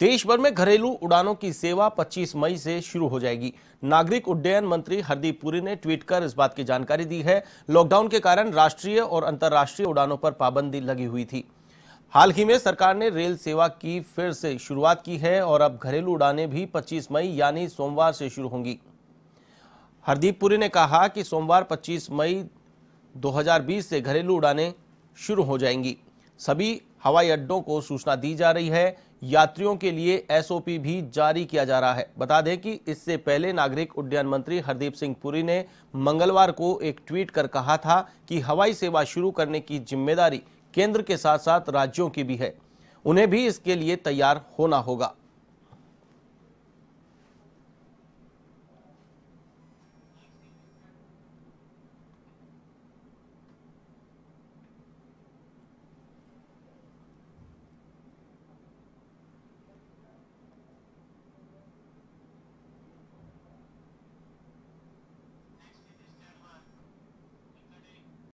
देश भर में घरेलू उड़ानों की सेवा 25 मई से शुरू हो जाएगी नागरिक उड्डयन मंत्री हरदीप पुरी ने ट्वीट कर इस बात की जानकारी दी है लॉकडाउन के कारण राष्ट्रीय और अंतर्राष्ट्रीय उड़ानों पर पाबंदी लगी हुई थी हाल ही में सरकार ने रेल सेवा की फिर से शुरुआत की है और अब घरेलू उड़ानें भी 25 मई यानी सोमवार से शुरू होंगी हरदीप पुरी ने कहा कि सोमवार 25 मई 2020 से घरेलू उड़ानें शुरू हो जाएंगी सभी हवाई अड्डों को सूचना दी जा रही है यात्रियों के लिए एसओपी भी जारी किया जा रहा है बता दें कि इससे पहले नागरिक उड्डयन मंत्री हरदीप सिंह पुरी ने मंगलवार को एक ट्वीट कर कहा था कि हवाई सेवा शुरू करने की जिम्मेदारी केंद्र के साथ साथ राज्यों की भी है उन्हें भी इसके लिए तैयार होना होगा